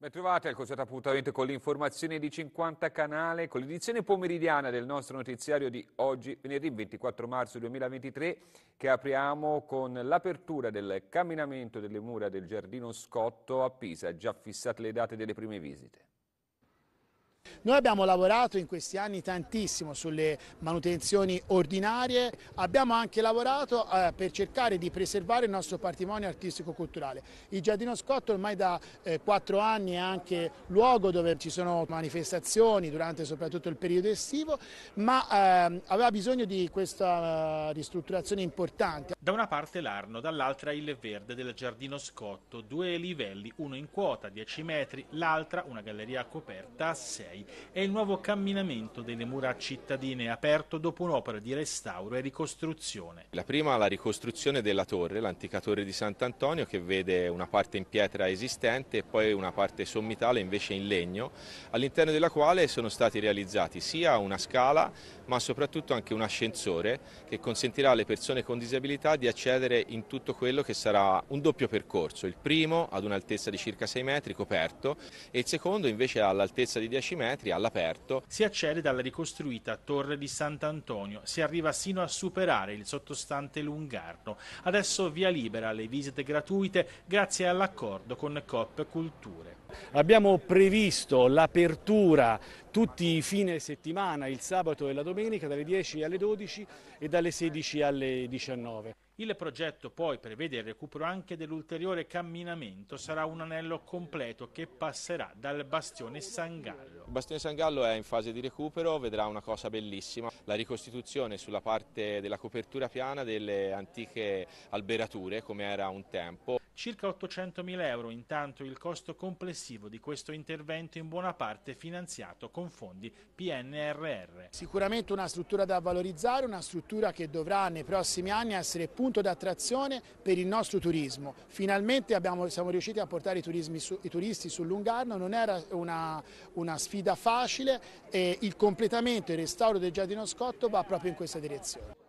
Ben trovati al consueto appuntamento con l'informazione di 50 canale, con l'edizione pomeridiana del nostro notiziario di oggi, venerdì 24 marzo 2023, che apriamo con l'apertura del camminamento delle mura del Giardino Scotto a Pisa, già fissate le date delle prime visite. Noi abbiamo lavorato in questi anni tantissimo sulle manutenzioni ordinarie, abbiamo anche lavorato eh, per cercare di preservare il nostro patrimonio artistico-culturale. Il Giardino Scotto ormai da eh, quattro eh, anni è anche luogo dove ci sono manifestazioni durante soprattutto il periodo estivo, ma eh, aveva bisogno di questa eh, ristrutturazione importante. Da una parte l'Arno, dall'altra il verde del Giardino Scotto, due livelli, uno in quota 10 metri, l'altra una galleria coperta a 6 Rai è il nuovo camminamento delle mura cittadine aperto dopo un'opera di restauro e ricostruzione. La prima è la ricostruzione della torre, l'antica torre di Sant'Antonio che vede una parte in pietra esistente e poi una parte sommitale invece in legno, all'interno della quale sono stati realizzati sia una scala ma soprattutto anche un ascensore che consentirà alle persone con disabilità di accedere in tutto quello che sarà un doppio percorso, il primo ad un'altezza di circa 6 metri coperto e il secondo invece all'altezza di 10 metri metri all'aperto. Si accede dalla ricostruita Torre di Sant'Antonio, si arriva sino a superare il sottostante Lungarno. Adesso via libera alle visite gratuite grazie all'accordo con Coop Culture. Abbiamo previsto l'apertura tutti i fine settimana, il sabato e la domenica, dalle 10 alle 12 e dalle 16 alle 19. Il progetto poi prevede il recupero anche dell'ulteriore camminamento, sarà un anello completo che passerà dal Bastione San Gallo. Il Bastione San Gallo è in fase di recupero, vedrà una cosa bellissima, la ricostituzione sulla parte della copertura piana delle antiche alberature come era un tempo. Circa 800.000 euro intanto il costo complessivo di questo intervento in buona parte finanziato con fondi PNRR. Sicuramente una struttura da valorizzare, una struttura che dovrà nei prossimi anni essere punta punto d'attrazione per il nostro turismo. Finalmente abbiamo, siamo riusciti a portare i, su, i turisti sul Lungarno, non era una, una sfida facile e il completamento e il restauro del Giardino Scotto va proprio in questa direzione.